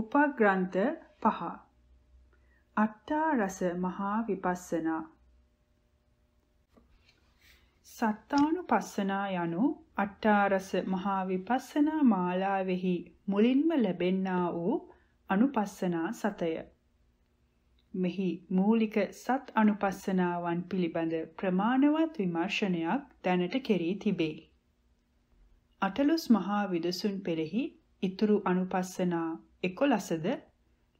උපග්‍රන්ථ පහ අට්ඨාරස මහා විපස්සනා සත්තානුපස්සනා යනු අට්ඨාරස මහා විපස්සනා මාලාවෙහි මුලින්ම ලැබෙන්නා වූ අනුපස්සනා සතය. මෙහි මූලික සත් අනුපස්සනාවන් පිළිබඳ ප්‍රමාණවත් විමර්ශනයක් දැනට කෙරී තිබේ. අටලොස් මහා විදසුන් පෙරෙහි ඉතුරු අනුපස්සනා එකොළසද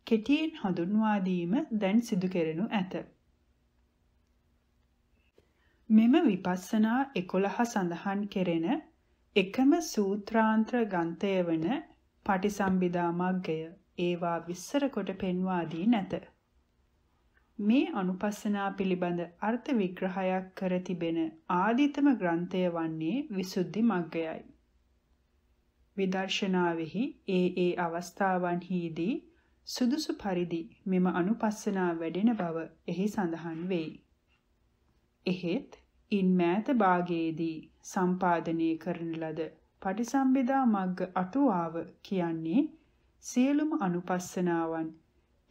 කෙටියෙන් හඳුන්වාදීම දැන් සිදුකෙරෙනු ඇත. මෙම විපස්සනා එකොළහ සඳහන් කෙරෙන එකම සූත්‍රාන්ත්‍ර ගන්තය වන පටිසම්බිදා මග්ගය ඒවා විස්තර කොට පෙන්වා දී නැත. මේ අනුපස්සනා පිළිබඳ අර්ථ විග්‍රහයක් කර තිබෙන ආදිතම ග්‍රන්ථය වන්නේ විසුද්ධි මග්ගයයි. විදර්ශනාවෙහි ඒ ඒ අවස්ථාවන්හිදී සුදුසු පරිදි මෙම අනුපස්සනා වැඩෙන බව එහි සඳහන් වෙයි. එහෙත් ඉන් මෑත භාගයේදී සම්පාදනය කරන ලද පටිසම්භිදා මග්ග අටුවාව කියන්නේ සියලුම අනුපස්සනාවන්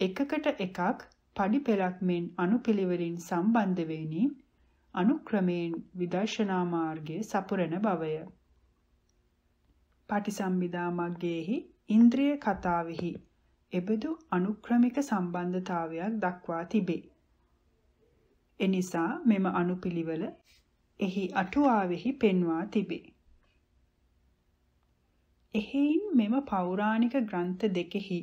එකකට එකක් පඩිපෙලක් මෙන් අනුපිළිවෙලින් සම්බන්ධ වෙමින් අනුක්‍රමයෙන් විදර්ශනා මාර්ගයේ සපුරන බවය. පටිසම්භිදා මග්ගයේහි ඉන්ද්‍රිය කතාවෙහි එබඳු අනුක්‍රමික සම්බන්ධතාවයක් දක්වා තිබේ. එනිසා මෙම අනුපිළිවෙල එහි අටුවාවෙහි පෙන්වා තිබේ. එහෙයින් මෙම පෞරාණික ග්‍රන්ථ දෙකෙහි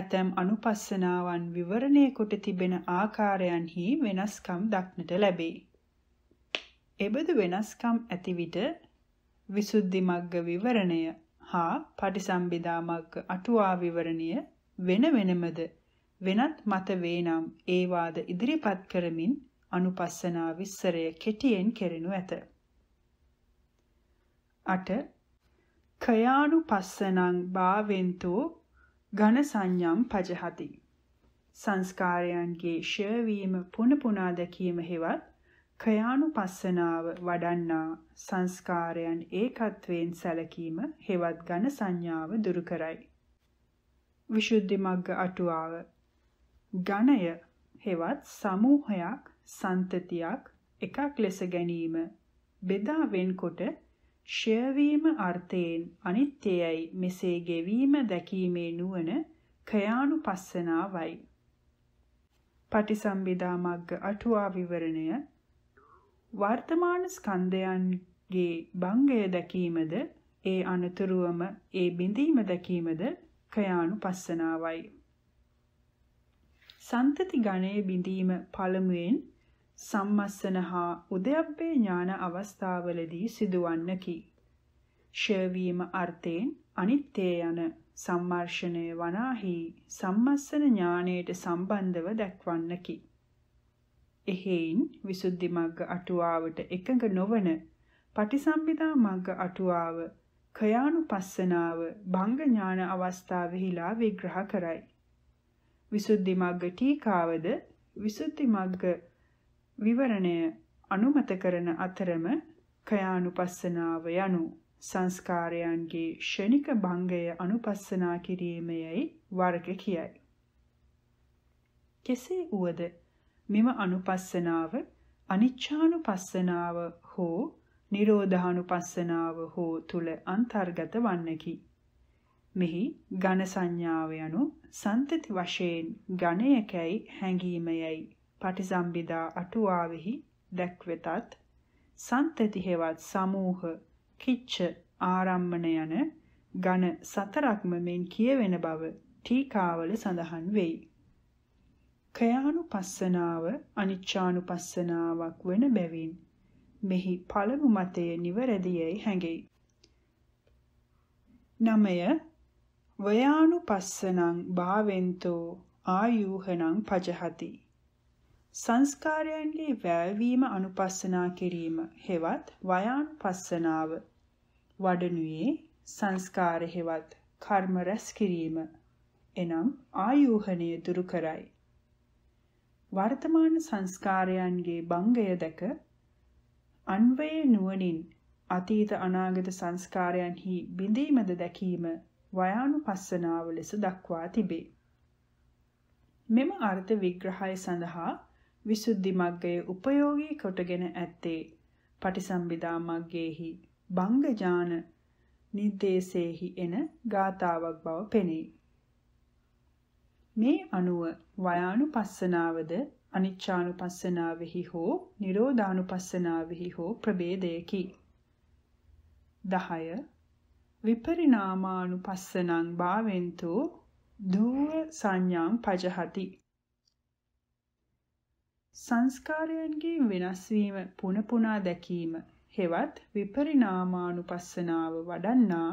ඇතැම් අනුපස්සනාවන් විවරණය කොට තිබෙන ආකාරයන්හි වෙනස්කම් දක්නට ලැබේ. එබඳු වෙනස්කම් ඇති විට විසුද්ධි මග්ග විවරණය හා පටිසම්භිදා මග්ග අටුවා විවරණය වෙන වෙනමද වෙනත් මත වේනම් ඒ වාද ඉදිරිපත් කරමින් අනුපස්සනා විස්තරය කෙටියෙන් කෙරෙනු ඇත. 8 කයානුපස්සනං භාවෙන්තෝ ඝන සංඥම් පජහති. සංස්කාරයන්ගේ ෂය වීම පුන පුනා දැකීම හෙවත් කයානුපස්සනාව වඩන්නා සංස්කාරයන් ඒකත්වයෙන් සැලකීම හෙවත් ඝන සංඥාව දුරු කරයි. විසුද්ධි මග්ග අටුවාව ඝණය හෙවත් සමූහයක් සන්තතියක් එකක් ලෙස ගැනීම බෙදා වෙන්කොට ෂයවීම අර්ථයෙන් අනිත්‍යයයි මෙසේ ගෙවීම දැකීමේ නුවණ කයානුපස්සනාවයි. පටිසම්භිදා මග්ග අටුවා විවරණය වර්තමාන ස්කන්ධයන්ගේ භංගය දැකීමද ඒ අනතුරුවම ඒ බිඳීම දැකීමද කයානුපස්සනාවයි. සන්තති ගණයේ බිඳීම පළමුවෙන් සම්මස්සන හා උදයබ්බේ ඥාන අවස්ථාවලදී සිදුවන්නකි. ෂයවීම අර්ථයෙන් අනිත්‍ය යන සම්මර්ෂණය වනාහි සම්මස්සන ඥානයට සම්බන්ධව දැක්වන්නකි. එහෙයින් විසුද්ධි මග්ග අටුවාවට එකඟ නොවන පටිසම්භිදා මග්ග අටුවාව කයානුපස්සනාව භංග ඥාන අවස්ථාවෙහිලා විග්‍රහ කරයි. විසුද්ධි මග්ග ටීකාවද විසුද්ධි මග්ග විවරණය අනුමත කරන අතරම කයානුපස්සනාව යනු සංස්කාරයන්ගේ ෂණික භංගය අනුපස්සනා කිරීමයයි වර්ග කියයි. කෙසේ වුවද මෙම අනුපස්සනාව අනිච්ඡානුපස්සනාව හෝ නිරෝධානුපස්සනාව හෝ තුල අන්තර්ගත වන්නකි. මෙහි ඝන සංඥාව යනු සන්තති වශයෙන් ඝණයකයි හැඟීමයයි පටිසම්භිදා අටුවාවෙහි දැක්වෙතත් සන්තති හේවත් සමූහ කිච්ච ආරම්මණ යන ඝන සතරක්ම මෙන් කියවෙන බව ටීකාවල සඳහන් වෙයි. කයානුපස්සනාව අනිච්චානුපස්සනාවක් වන බැවින් මෙහි පළමු මතය නිවැරදියයි හැඟෙයි. නමය වයානුපස්සනං භාවෙන්තෝ ආයූහණං පජහති. සංස්කාරයන්ගේ වැල්වීම අනුපස්සනා කිරීම හෙවත් වයානුපස්සනාව වඩනුයේ සංස්කාර හෙවත් කර්ම රැස් කිරීම එනම් ආයෝහණය දුරු කරයි වර්තමාන සංස්කාරයන්ගේ බංගය දැක අන්වයේ නුවණින් අතීත අනාගත සංස්කාරයන්හි බිඳීමද දැකීම වයානුපස්සනාව ලෙස දක්වා තිබේ. මෙම අර්ථ විග්‍රහය සඳහා විසුද්ධි මග්ගයේ උපයෝගී කොටගෙන ඇත්තේ පටිසම්භිදා මග්ගයේහි බංගජාන නිදේශේහි එන ගාතාවක් බව පෙනේ. මේ අනුව වයානුපස්සනාවද අනිච්චානුපස්සනාවෙහි හෝ නිරෝධානුපස්සනාවෙහි හෝ ප්‍රභේදයකි. 10 විපරිණාමානුපස්සනං භාවෙන්තු දූව සංඥාම් පජහති. සංස්කාරයන්ගේ වෙනස් වීම පුන පුනා දැකීම හෙවත් විපරිණාමානුපස්සනාව වඩන්නා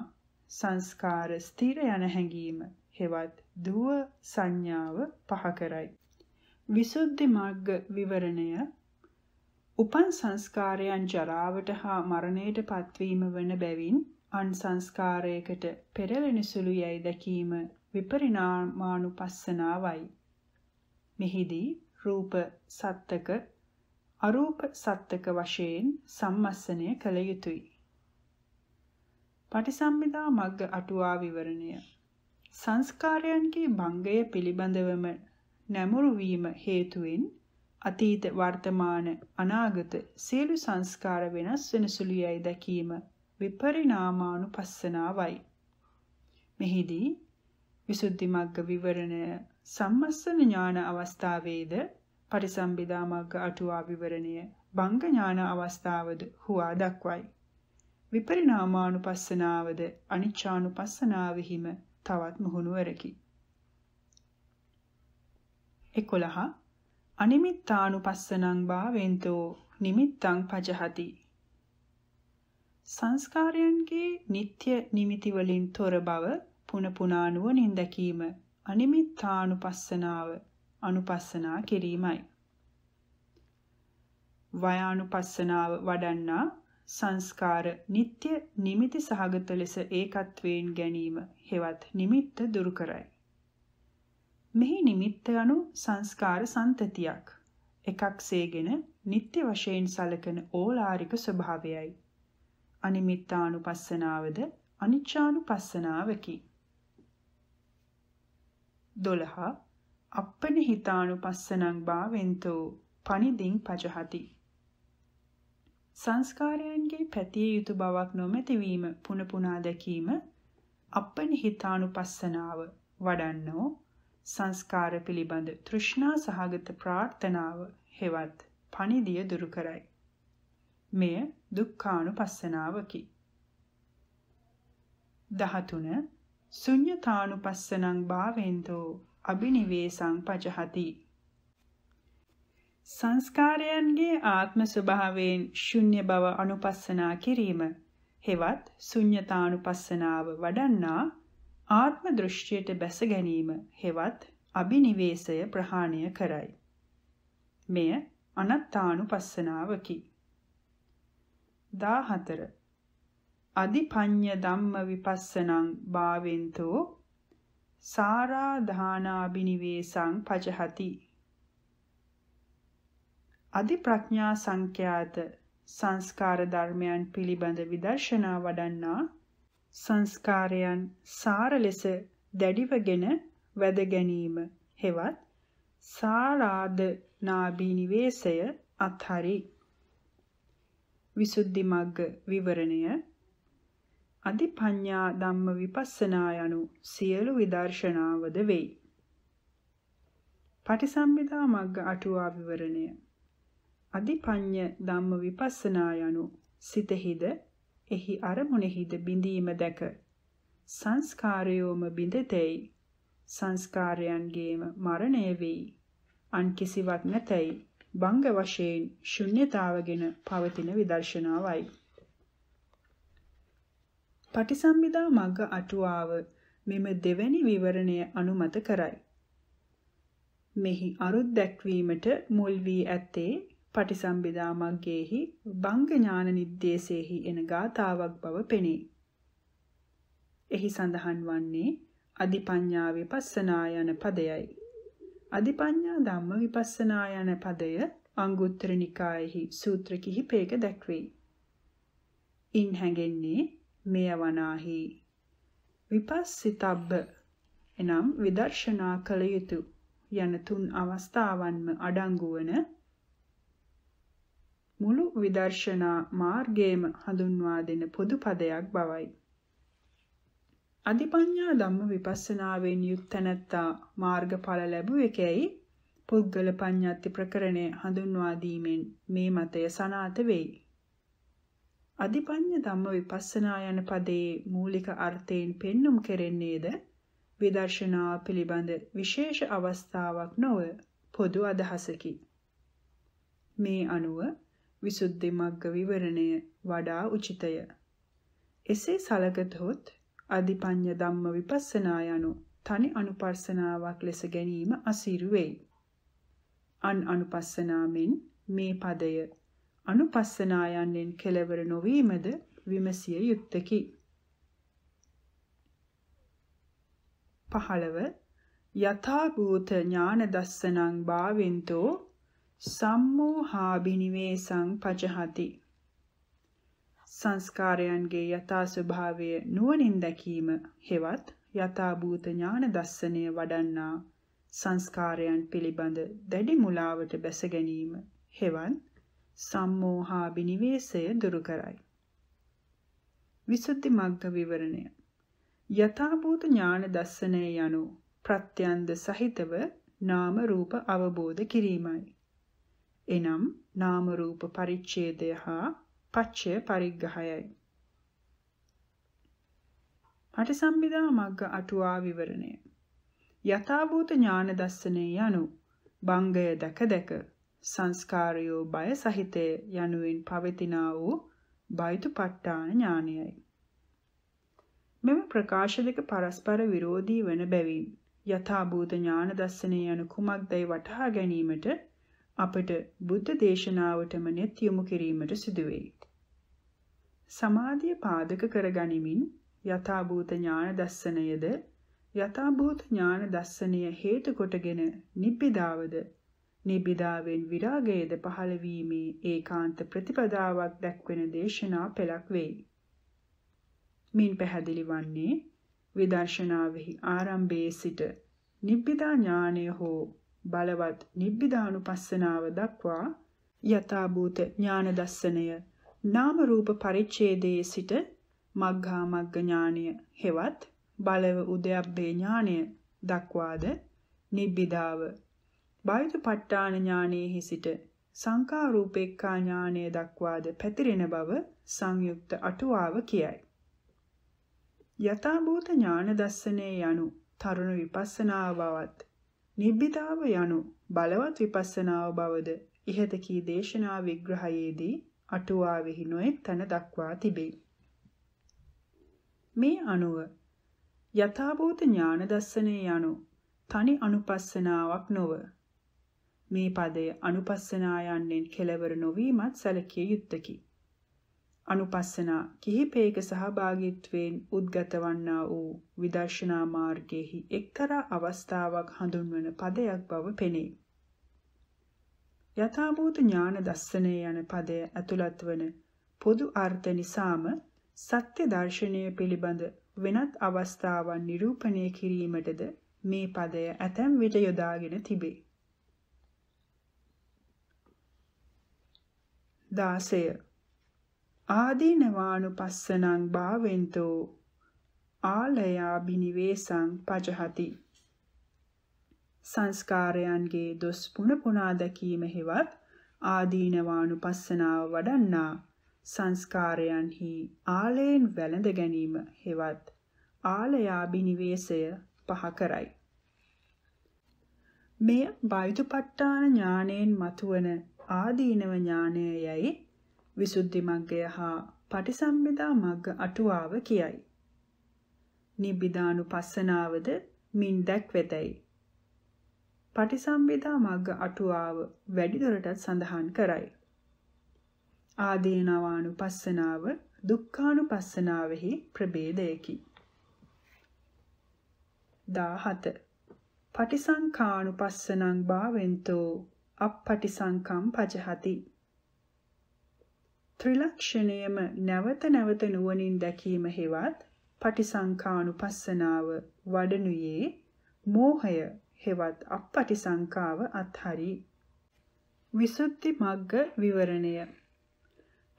සංස්කාර ස්ථිර යන හැඟීම හෙවත් දුව සංඥාව පහ කරයි. විසුද්ධි මග්ග විවරණය උපන් සංස්කාරයන් ජරාවට හා මරණයට පත්වීම වන බැවින් අන් සංස්කාරයකට පෙරලෙන සුළු යයි දැකීම විපරිණාමානුපස්සනාවයි. මෙහිදී රූප සත්තක අරූප සත්තක වශයෙන් සම්මස්සනය කළ යුතුය. පටිසම්භිදා මග්ග අටුවා විවරණය සංස්කාරයන්ගේ භංගය පිළිබඳවම නැමුරු වීම හේතුවෙන් අතීත වර්තමාන අනාගත සියලු සංස්කාර වෙනස් වෙන සුළුයයි දැකීම විපරිණාමානුපස්සනාවයි. මෙහිදී විසුද්ධි මග්ග විවරණය සම්මස්සන ඥාන අවස්ථාවේද පරිසම්බිදා මග්ග අටුවා විවරණය භංග ඥාන අවස්ථාවද හුවා දක්වයි. විපරිණාමානුපස්සනාවද අනිච්චානුපස්සනාවෙහිම තවත් මුහුණුවරකි. 11 අනිමිත්තානුපස්සනං භාවෙන්තෝ නිමිත්තං පජහති සංස්කාරයන්ගේ නিত্য නිමිති වලින් තොර බව පුන පුනා නුවණින් දැකීම අනිමිත්තානුපස්සනාව අනුපස්සනා කිරීමයි වයානුපස්සනාව වඩන්නා සංස්කාර නিত্য නිමිති සහගත ලෙස ඒකත්වයෙන් ගැනීම හෙවත් නිමිත්ත දුරු කරයි. මෙහි නිමිත්ත යනු සංස්කාර සම්තතියක්. එකක්සේගෙන නিত্য වශයෙන් සලකන ඕලාරික ස්වභාවයයි. අනිමිත්තානුපස්සනාවද අනිච්චානුපස්සනාවකි. 12 අප්පනහිතානුපස්සනං භාවෙන්තෝ පනිදින් පජහති සංස්කාරයන්ගේ පැතිය යුතු බවක් නොමැතිවීම පුන පුනා දැකීම අපනිහිතානුපස්සනාව වඩන්නෝ සංස්කාර පිළිබඳ තෘෂ්ණා සහගත ප්‍රාර්ථනාව හෙවත් පණිදිය දුරු කරයි. මෙය දුක්ඛානුපස්සනාවකි. 13 ශුඤ්‍යතානුපස්සනං භාවෙන්තෝ අබිනිවේසං පජහති සංස්කාරයන්ගේ ආත්ම ස්වභාවයෙන් ශුන්‍ය බව අනුපස්සනා කිරීම හෙවත් ශුන්‍යතානුපස්සනාව වඩන්නා ආත්ම දෘෂ්ටියට බැස ගැනීම හෙවත් අබිනිවේෂය ප්‍රහාණය කරයි. මෙය අනත්තානුපස්සනාවකි. 14. අදිපඤ්ඤ ධම්ම විපස්සනං භාවෙන්තෝ සාරාධානාබිනිවේසං පජහති අධි ප්‍රඥා සංඛ්‍යාත සංස්කාර ධර්මයන් පිළිබඳ විදර්ශනා වඩන්නා සංස්කාරයන් සාර ලෙස දැඩිවගෙන වැද ගැනීම හෙවත් සාරාද නාබී නිවේසය අත්හරි විසුද්ධි මග්ග විවරණය අධිපඤ්ඤා ධම්ම විපස්සනා යනු සියලු විදර්ශනාවද වෙයි. පටිසම්භිදා මග්ග අටුවා විවරණය අධිපඤ්ඤ ධම්ම විපස්සනා යනු සිතෙහිද එහි අරමුණෙහිද බිඳීම දැක සංස්කාරයෝම බිඳෙතෙයි සංස්කාරයන්ගේම මරණය වෙයි අන් කිසිවක් නැතයි බංග වශයෙන් ශුන්්‍යතාවගෙන පවතින විදර්ශනාවයි පටිසම්භිදා මග්ග අටුවාව මෙම දෙවැනි විවරණය අනුමත කරයි මෙහි අරුත් දැක්වීමට මුල් වී ඇත්තේ පටිසම්භිදා මග්ගේහි භංග ඥාන නිද්දේශේහි එන ගාතාවක් බව පෙනේ. එහි සඳහන් වන්නේ අදිපඤ්ඤා විපස්සනා යන පදයයි. අදිපඤ්ඤා ධම්ම විපස්සනා යන පදය අංගුත්තර නිකායෙහි සූත්‍ර කිහිපයක දැක්වේ. ඉන් හැඟෙන්නේ මෙය වනාහි විපස්සිතබ්බ එනම් විදර්ශනා කළ යුතු යන තුන් අවස්ථාවන්ම අඩංගු වන මුළු විදර්ශනා මාර්ගයේම හඳුන්වා දෙන පොදු පදයක් බවයි. අධිපඤ්ඤා ධම්ම විපස්සනාවෙන් යුත් තැනැත්තා මාර්ගඵල ලැබුවේ කැයි පුද්ගල පඤ්ඤාති ප්‍රකරණය හඳුන්වා දීමෙන් මේ මතය සනාත වෙයි. අධිපඤ්ඤ ධම්ම විපස්සනා යන පදයේ මූලික අර්ථයෙන් පෙන්눔 කෙරෙන්නේද විදර්ශනා පිළිබඳ විශේෂ අවස්ථාවක් නොව පොදු අදහසකි. මේ අනුව විසුද්ධි මග්ග විවරණය වඩා උචිතය. එසේ සලකතොත් අධිපඤ්ඤ ධම්ම විපස්සනා යනු තනි අනුපස්සනාවක් ලෙස ගැනීම අසීරු වෙයි. අන් අනුපස්සනාමෙන් මේ පදය අනුපස්සනා යන්නෙන් කෙලවර නොවීමද විමසිය යුත්තකි. 15 යථා භූත ඥාන දස්සනං භාවෙන්තෝ සම්මෝහා බිනිවේසං පජහති සංස්කාරයන්ගේ යථා ස්වභාවය නුවණින් දැකීම හෙවත් යථා භූත ඥාන දස්සනය වඩන්නා සංස්කාරයන් පිළිබඳ දැඩි මුලාවට බැස ගැනීම හෙවන් සම්මෝහා බිනිවේසය දුරු කරයි. විසුද්ධි මග්ග විවරණය. යථාභූත ඥාන දර්ශනය යනු ප්‍රත්‍යන්ද සහිතව නාම රූප අවබෝධ කිරීමයි. එනම් නාම රූප පරිච්ඡේදය හා පච්චය පරිග්‍රහයයි. පටිසම්භිදා මග්ග අටුවා විවරණය. යථාභූත ඥාන දස්සනේ යනු බංගය දැක දැක සංස්කාරයෝ බය සහිතය යනුවෙන් පවතිනා වූ බයිතුපට්ඨාන ඥානයයි. මෙම ප්‍රකාශ දෙක පරස්පර විරෝධී වන බැවින් යථාභූත ඥාන දස්සනේ යනු කුමක්දයි වටහා ගැනීමට අපට බුද්ධ දේශනාවටම net යොමු කිරීමට සිදුවේ. සමාධිය පාදක කරගනිමින් යථාභූත ඥාන දස්සනයද යථාභූත ඥාන දස්සනය හේතු කොටගෙන නිබ්බිදාවද නිබ්බිදාවෙන් විරාගයේද පහළ වීමේ ඒකාන්ත ප්‍රතිපදාවක් දක්වන දේශනා පෙළක් වෙයි. මින් පැහැදිලි වන්නේ විදර්ශනාවෙහි ආරම්භයේ සිට නිබ්බිදා ඥානය හෝ බලවත් නිබ්බිදානුපස්සනාව දක්වා යථාභූත ඥාන දස්සනය නාම රූප පරිච්ඡේදයේ සිට මග්ගා මග්ග ඥානය හෙවත් බලව උදයබ්බේ ඥානය දක්වාද නිබ්බිදාව බාහිතපට්ඨාන ඥානයේහි සිට සංකා රූපේක්ඛා ඥානය දක්වාද පැතිරෙන බව සංයුක්ත අටුවාව කියයි. යථාභූත ඥාන දස්සනේ යනු තරුණ විපස්සනා බවත් නිබ්බිදාව යනු බලවත් විපස්සනාව බවද ඉහත කී දේශනා විග්‍රහයේදී අටුවාවෙහි නොඑක් තැන දක්වා තිබේ. මේ අනුව යථාභූත ඥාන දර්ශනය යනු තනි අනුපස්සනාවක් නොව මේ පදය අනුපස්සනා යන්නෙන් කෙලවර නොවීමත් සැලකිය යුත්තකි. අනුපස්සනා කිහිපයක සහභාගීත්වයෙන් උද්ගත වන්නා වූ විදර්ශනා මාර්ගයේහි එක්තරා අවස්ථාවක් හඳුන්වන පදයක් බව පෙනේ. යථාභූත ඥාන දස්සනය යන පදය ඇතුළත් වන පොදු අර්ථ නිසාම සත්‍ය දර්ශනය පිළිබඳ වෙනත් අවස්ථාවන් නිරූපණය කිරීමටද මේ පදය ඇතැම් විට යොදාගෙන තිබේ. 16 ආදීනවානුපස්සනං භාවෙන්තෝ ආලයා බිනිවේසං පජහති සංස්කාරයන්ගේ දොස් පුන පුනා දැකීම හෙවත් ආදීනවානුපස්සනාව වඩන්නා සංස්කාරයන්හි ආලයෙන් වැළඳ ගැනීම හෙවත් ආලයා බිනිවේසය පහ කරයි මෙය බයිතුපට්ඨාන ඥාණයෙන් මතුවන ආදීනව ඥාණය යයි විසුද්ධි මග්ගය හා පටිසම්භිදා මග්ග අටුවාව කියයි. නිබ්බිදානුපස්සනාවද මින් දැක්වෙතයි. පටිසම්භිදා මග්ග අටුවාව වැඩිදුරටත් සඳහන් කරයි. ආදීනවානුපස්සනාව දුක්ඛානුපස්සනාවෙහි ප්‍රභේදයකි. 17 පටිසංඛානුපස්සනං භාවෙන්තෝ අප්පටිසංඛම් පජහති ත්‍රිලක්ෂණයම නැවත නැවත නුවණින් දැකීම හෙවත් පටිසංකානුපස්සනාව වඩනුයේ මෝහය හෙවත් අපපටිසංකාව අත්හරි. විසුද්ධි මග්ග විවරණය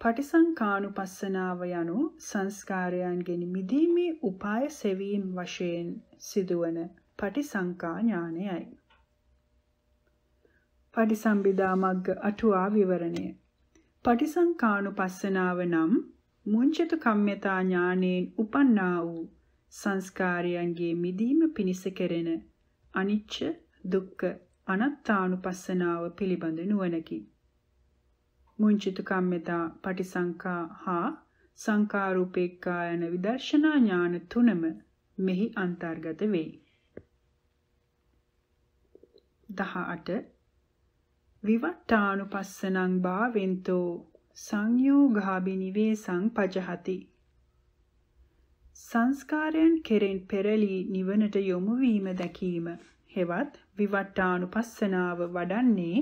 පටිසංකානුපස්සනාව යනු සංස්කාරයන්ගෙන් මිදීමේ උපාය සෙවීම් වශයෙන් සිදුවන පටිසංකා ඥානයයි. පටිසම්භිදා මග්ග අටුවා විවරණය පටිසංකානුපස්සනාව නම් මුංචිත කම්මතා ඥානයෙන් උපන්නා වූ සංස්කාරයන්ගේ මිදීම පිණිස කෙරෙන අනිච්ච දුක්ඛ අනාත්තානුපස්සනාව පිළිබඳ නුවණකි. මුංචිත කම්මතා පටිසංකා හා සංකාරූපේක්ඛා යන විදර්ශනා ඥාන තුනම මෙහි අන්තර්ගත වෙයි. 18 විවට්ටානුපස්සනං භාවෙන්තෝ සංයෝගාබිනිවේසං පජහති සංස්කාරයන් කෙරෙන් පෙරළී නිවනට යොමු වීම දැකීම හෙවත් විවට්ටානුපස්සනාව වඩන්නේ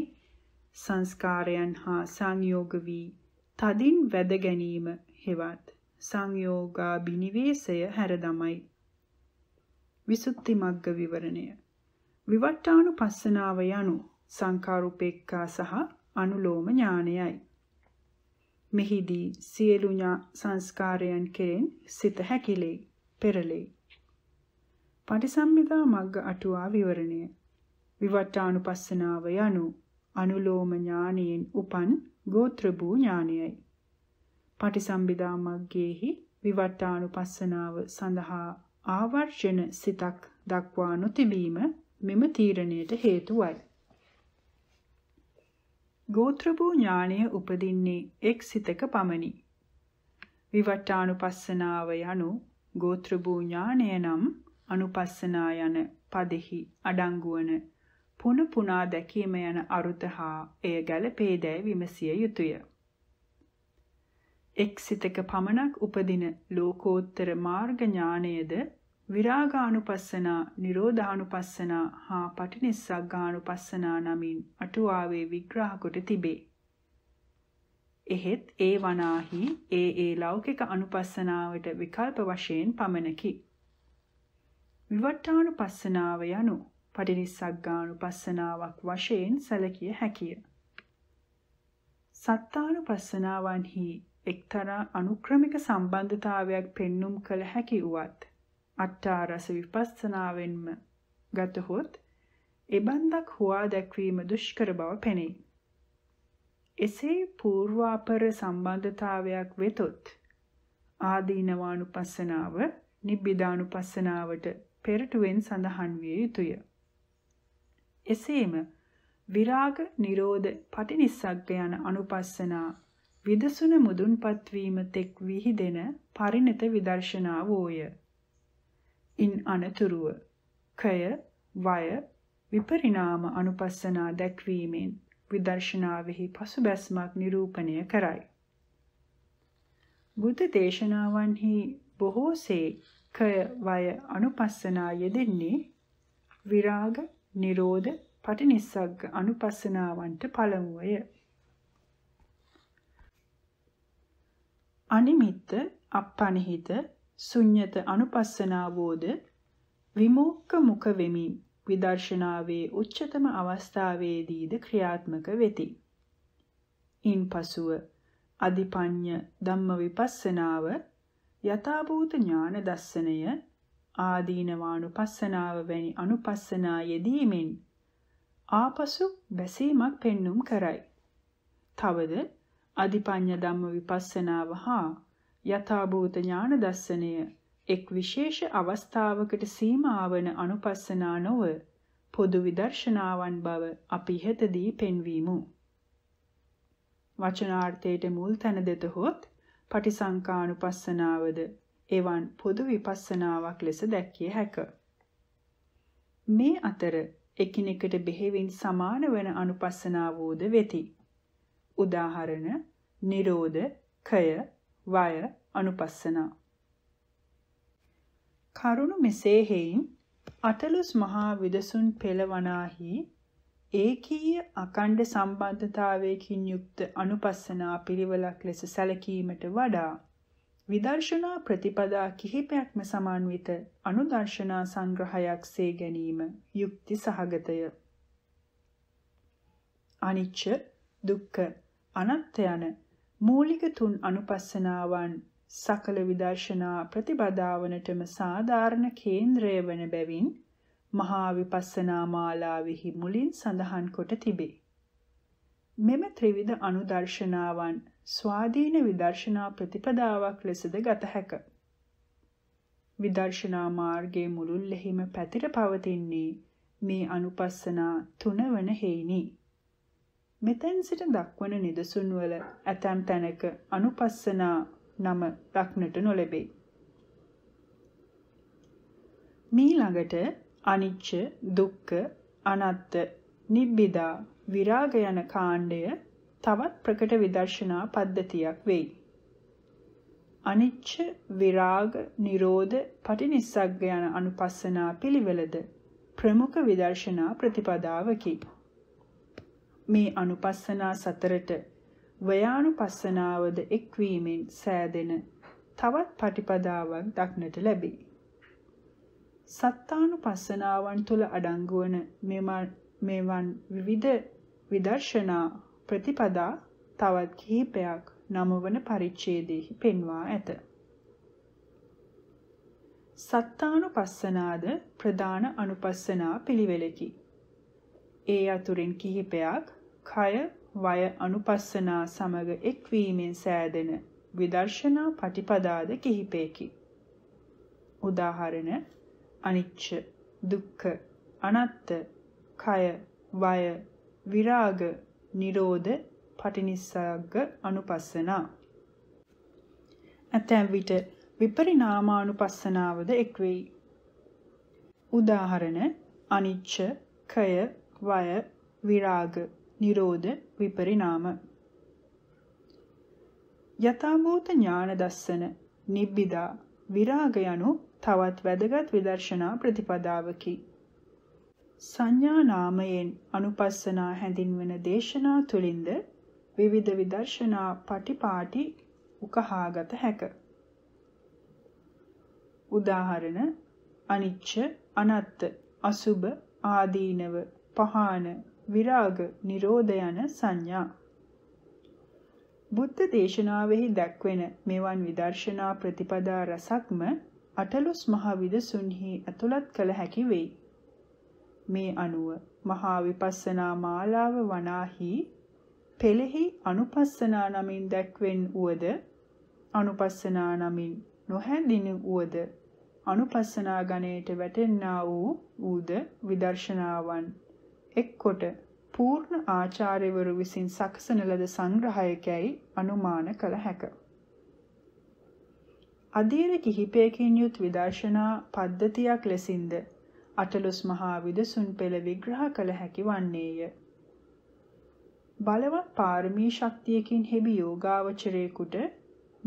සංස්කාරයන් හා සංයෝග වී තදින් වැද ගැනීම හෙවත් සංයෝගාබිනිවේසය හැරදමයි විසුද්ධි මග්ග විවරණය විවට්ටානුපස්සනාව යනු සංකාරුපේක්ඛා සහ අනුලෝම ඥානයයි. මෙහිදී සියලු සංස්කාරයන් කෙරෙන් සිත හැකිලේ පෙරලේ. පටිසම්මිතා මග්ග අටුවා විවරණය. විවට්ටානුපස්සනාව යනු අනුලෝම ඥානයෙන් උපන් ගෝත්‍ර භූ ඥානයයි. පටිසම්භිදා මග්ගයේහි විවට්ටානුපස්සනාව සඳහා ආවර්ජන සිතක් දක්වා නොතිබීම මෙම තීරණයට හේතුවයි. ගෝත්‍ර භූ ඥාණය උපදින්නේ එක් සිතක පමණි. විවට්ටානුපස්සනාව යනු ගෝත්‍ර භූ ඥාණය නම් අනුපස්සනා යන පදෙහි අඩංගු වන පුන පුනා දැකීම යන අරුත හා එය ගැළපේදැයි විමසිය යුතුය. එක් සිතක පමණක් උපදින ලෝකෝත්තර මාර්ග ඥාණයද විරාගානුපස්සනා, නිරෝධානුපස්සනා හා පටිනිස්සග්ගානුපස්සනා නමින් අටුවාවේ විග්‍රහ කොට තිබේ. එහෙත් ඒ වනාහි ඒ ඒ ලෞකික අනුපස්සනාවට විකල්ප වශයෙන් පමණකි. විවට්ටානුපස්සනාව යනු පටිනිස්සග්ගානුපස්සනාවක් වශයෙන් සැලකිය හැකිය. සත්තානුපස්සනාවන්හි එක්තරා අනුක්‍රමික සම්බන්ධතාවයක් පෙන්눔 කළ හැකි වුවත් අට්ඨාරස විපස්සනාවෙන්ම ගතහොත් එබන්දක් හොවා දැක්වීම දුෂ්කර බව පෙනේ. එසේ పూర్වාපර සම්බන්ධතාවයක් වෙතොත් ආදීනවානුපස්සනාව නිබ්බිදානුපස්සනාවට පෙරටුවෙන් සඳහන් විය යුතුය. එසේම විරාග, නිරෝධ, පටිනිස්සග්ග යන අනුපස්සනා විදසුන මුදුන්පත් වීම තෙක් විහිදෙන පරිණත විදර්ශනාවෝය. ඉන් අනතුරුව කය වය විපරිණාම අනුපස්සනා දැක්වීමෙන් විදර්ශනාවෙහි පසුබැස්මක් නිරූපණය කරයි. බුද්ධ දේශනාවන්හි බොහෝසේ කය වය අනුපස්සනා යෙදෙන්නේ විරාග, නිරෝධ, පටිනිස්සග්ග අනුපස්සනාවන්ට පළමුවය. අනිමිත්ත, අප්පනිහිත, ශුඤ්‍යත අනුපස්සනාවෝද විමුක්ක මුඛ වෙමි විදර්ශනාවේ උච්චතම අවස්ථාවේදීද ක්‍රියාත්මක වෙති. ඉන්පසුව අධිපඤ්ඤ ධම්ම විපස්සනාව යථාභූත ඥාන දස්සනය ආදීනවානුපස්සනාව වැනි අනුපස්සනා යෙදීමෙන් ආපසු බැසීමක් පෙන්눔 කරයි. තවද අධිපඤ්ඤ ධම්ම විපස්සනාව හා යථාභූත ඥාන දර්ශනය එක් විශේෂ අවස්ථාවකට සීමා වන අනුපස්සනා නොව පොදු විදර්ශනාවන් බව අපි ඉහතදී පෙන්වීමු. වචනාර්ථයට මුල් තැන දෙතහොත් පටිසංකානුපස්සනාවද එවන් පොදු විපස්සනාවක් ලෙස දැක්විය හැකිය. මේ අතර එකිනෙකට බෙහෙවින් සමාන වන අනුපස්සනාවෝද වෙති. උදාහරණ නිරෝධ, කය, වය අනුපස්සනා කරුණු මෙසේ හේයින් අටලොස් මහා විදසුන් පෙළවනාහි ඒකීය අකණ්ඩ සම්බන්ධතාවයකින් යුක්ත අනුපස්සනා පිළිවෙලක් ලෙස සැලකීමට වඩා විදර්ශනා ප්‍රතිපදා කිහිපයක්ම සමාන්විත අනුදර්ශනා සංග්‍රහයක් සේ ගැනීම යුක්ති සහගතය. අනිච්ච දුක්ඛ අනත්ත යන මූලික තුන් අනුපස්සනාවන් සකල විදර්ශනා ප්‍රතිපදාවනටම සාධාරණ කේන්ද්‍රය වන බැවින් මහා විපස්සනා මාලාවෙහි මුලින් සඳහන් කොට තිබේ. මෙම ත්‍රිවිධ අනුදර්ශනාවන් ස්වාධීන විදර්ශනා ප්‍රතිපදාවක් ලෙසද ගත හැක. විදර්ශනා මාර්ගයේ මුළුල්ලෙහිම පැතිර පවතින්නේ මේ අනුපස්සනා තුනවන හේිනී. මෙතැන් සිට දක්වන නිදසුන්වල ඇතැම් තැනක අනුපස්සනා නම දක්නට නොලැබේ. මේ ළඟට අනිච්ච දුක්ඛ අනාත්ත නිබ්බිදා විරාග යන කාණ්ඩය තවත් ප්‍රකට විදර්ශනා පද්ධතියක් වෙයි. අනිච්ච විරාග නිරෝධ පටිනිස්සග්ග යන අනුපස්සනා පිළිවෙලද ප්‍රමුඛ විදර්ශනා ප්‍රතිපදාවකි. මේ අනුපස්සනා සතරට වයානුපස්සනාවද එක්වීමෙන් සෑදෙන තවත් පටිපදාවක් දක්නට ලැබේ. සත්තානුපස්සනාවන් තුල අඩංගු වන මේවන් විවිධ විදර්ශනා ප්‍රතිපදා තවත් කිහිපයක් නමවන පරිච්ඡේදයෙහි පෙන්වා ඇත. සත්තානුපස්සනාද ප්‍රධාන අනුපස්සනා පිළිවෙලකි. ඒ අතුරින් කිහිපයක් කය වය අනුපස්සනා සමග එක්වීමෙන් සෑදෙන විදර්ශනා පටිපදාද කිහිපයකි. උදාහරණ අනිච්ච දුක්ඛ අනත්ත කය වය විරාග නිරෝධ පටිනිස්සග්ග අනුපස්සනා ඇතැම් විට විපරිණාමානුපස්සනාවද එක්වෙයි. උදාහරණ අනිච්ච කය වය විරාග නිරෝධ විපරිණාම යථාභූත ඥාන දස්සන නිබ්බිදා විරාග යනු තවත් වැදගත් විදර්ශනා ප්‍රතිපදාවකි සංඥා නාමයෙන් අනුපස්සනා හැඳින්වෙන දේශනා තුලින්ද විවිධ විදර්ශනා පටිපාටි උකහාගත හැක උදාහරණ අනිච්ච අනත්ත අසුබ ආදීනව පහාන, විරාග, නිරෝධ යන සංඥා. බුද්ධ දේශනාවෙහි දක්වන මෙවන් විදර්ශනා ප්‍රතිපදා රසක්ම අටලොස් මහ විදසුන්හි ඇතුළත් කළ හැකි වෙයි. මේ අනුව මහා විපස්සනා මාලාව වනාහි පෙළෙහි අනුපස්සනා නමින් දැක්වෙන් වුවද අනුපස්සනා නමින් නොහැඳිනු වුවද අනුපස්සනා ගණයට වැටෙන්නා වූ ඌද විදර්ශනාවන් එක්කොට පූර්ණ ආචාර්යවරු විසින් සකසන ලද සංග්‍රහයකයි අනුමාන කළ හැක. අධීර කිහිපයකින් යුත් විදර්ශනා පද්ධතියක් ලෙසින්ද අටලොස් මහා විදසුන් පෙළ විග්‍රහ කළ හැකි වන්නේය. බලවත් පාරමී ශක්තියකින් හෙබි යෝගාවචරයෙකුට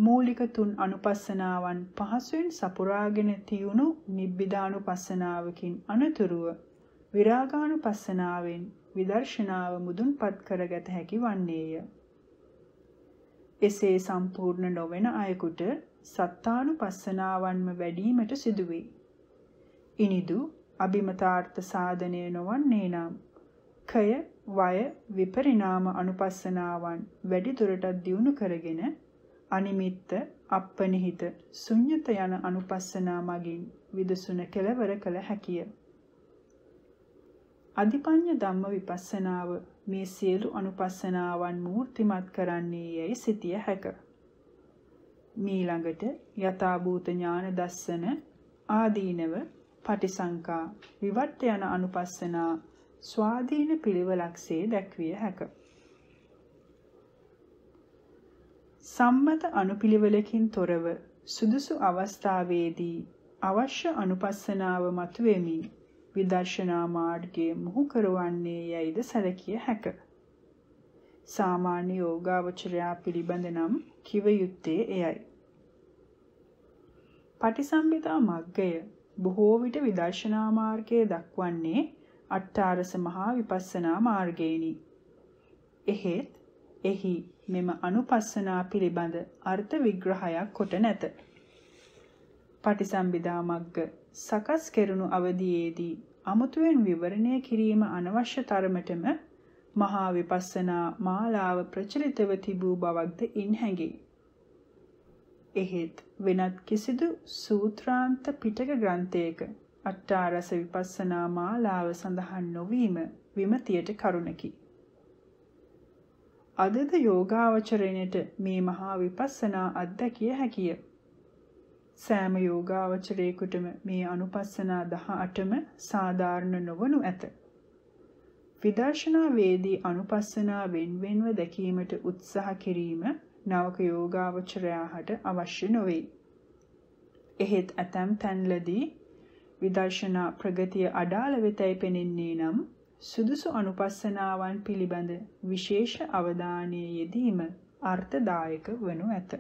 මූලික තුන් අනුපස්සනාවන් පහසුවෙන් සපුරාගෙන තියුණු නිබ්බිදානුපස්සනාවකින් අනතුරුව විරාගානුපස්සනාවෙන් විදර්ශනාව මුදුන්පත් කරගත හැකි වන්නේය. එසේ සම්පූර්ණ නොවන අයෙකුට සත්තානුපස්සනාවන්ම වැඩිවීමට සිදුවේ. ඉනිදු අභිමතාර්ථ සාධනය නොවන්නේ නම් කය වය විපරිණාම අනුපස්සනාවන් වැඩිදුරටත් දියුණු කරගෙන අනිමිත්ත අපනිහිත ශුන්්‍යත යන අනුපස්සනා මගින් විදසුන කෙලවර කළ හැකිය. අධිපඤ්ඤ ධම්ම විපස්සනාව මේ සියලු අනුපස්සනාවන් මූර්තිමත් කරන්නේ යයි සිටිය හැක. මීළඟට යථාභූත ඥාන දස්සන ආදීනව පටිසංකා විවට්ට යන අනුපස්සනා ස්වාධීන පිළිවෙලක්සේ දැක්විය හැක. සම්මත අනුපිළිවෙලකින් තොරව සුදුසු අවස්ථාවේදී අවශ්‍ය අනුපස්සනාව මතුවෙමින් විදර්ශනා මාර්ගයේ මුහු කරවන්නේ යයිද සැලකිය හැක. සාමාන්‍ය යෝගාවචරයා පිළිබඳ නම් කිව යුත්තේ එයයි. පටිසම්භිතා මග්ගය බොහෝ විට විදර්ශනා මාර්ගයේ දක්වන්නේ අට්ඨාරස මහා විපස්සනා මාර්ගේනි. එහෙත් එහි මෙම අනුපස්සනා පිළිබඳ අර්ථ විග්‍රහයක් කොට නැත. පටිසම්භිදා මග්ග සකස් කෙරුණු අවධියේදී අමුතුවෙන් විවරණය කිරීම අනවශ්‍ය තරමටම මහා විපස්සනා මාලාව ප්‍රචලිතව තිබූ බවක්ද ඉන්හැඟේ. එහෙත් වෙනත් කිසිදු සූත්‍රාන්ත පිටක ග්‍රන්ථයක අට්ඨාරස විපස්සනා මාලාව සඳහන් නොවීම විමතියට කරුණකි. අදද යෝගාවචරණයට මේ මහා විපස්සනා අත්දැකිය හැකිය. සෑම යෝගාවචරයෙකුටම මේ අනුපස්සනා 18ම සාධාරණ නොවනු ඇත. විදර්ශනා වේදී අනුපස්සනා වෙන්වෙන්ව දැකීමට උත්සාහ කිරීම නවක යෝගාවචරයාට අවශ්‍ය නොවේ. එහෙත් ඇතම් තැන්ලදී විදර්ශනා ප්‍රගතිය අඩාල වෙතයි පෙනෙන්නේ නම් සුදුසු අනුපස්සනාවන් පිළිබඳ විශේෂ අවධානයේ යෙදීම අර්ථදායක වනු ඇත.